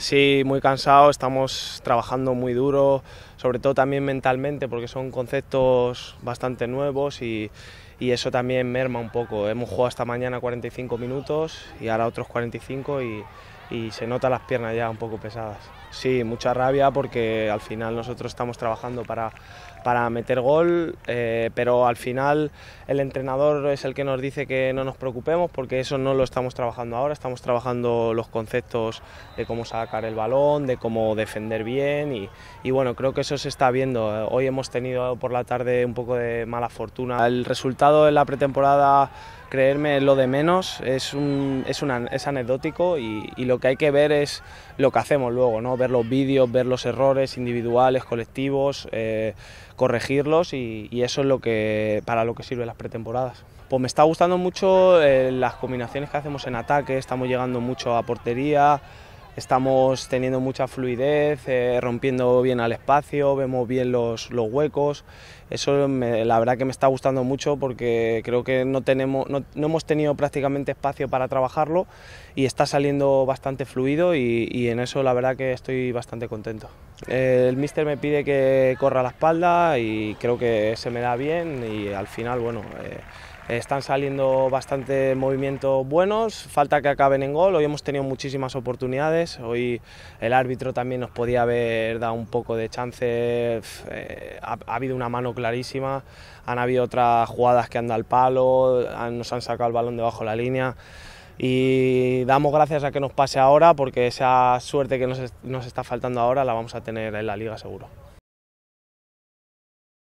Sí, muy cansado, estamos trabajando muy duro, sobre todo también mentalmente, porque son conceptos bastante nuevos y, y eso también merma un poco. Hemos jugado esta mañana 45 minutos y ahora otros 45 y, se nota las piernas ya un poco pesadas. Sí, mucha rabia porque al final nosotros estamos trabajando para, para meter gol, eh, pero al final el entrenador es el que nos dice que no nos preocupemos porque eso no lo estamos trabajando ahora, estamos trabajando los conceptos de cómo sacar el balón, de cómo defender bien y bueno, creo que eso se está viendo. Hoy hemos tenido por la tarde un poco de mala fortuna. El resultado en la pretemporada, creerme, lo de menos, es, un, es, anecdótico y, lo que hay que ver es lo que hacemos luego, ¿no? ver los vídeos, ver los errores individuales, colectivos, eh, corregirlos y, eso es lo que, para lo que sirven las pretemporadas. Pues me está gustando mucho eh, las combinaciones que hacemos en ataque, estamos llegando mucho a portería, estamos teniendo mucha fluidez, eh, rompiendo bien al espacio, vemos bien los, huecos. Eso la verdad que me está gustando mucho porque creo que no, tenemos, no, hemos tenido prácticamente espacio para trabajarlo y está saliendo bastante fluido y, en eso la verdad que estoy bastante contento. el míster me pide que corra la espalda y creo que se me da bien y al final, bueno... Eh, están saliendo bastante movimientos buenos, falta que acaben en gol, hoy hemos tenido muchísimas oportunidades, pues hoy el árbitro también nos podía haber dado un poco de chance. Eh, ha, habido una mano clarísima. Han habido otras jugadas que han dado al palo. nos han sacado el balón debajo de la línea. Y damos gracias a que nos pase ahora porque esa suerte que nos está faltando ahora la vamos a tener en la liga seguro.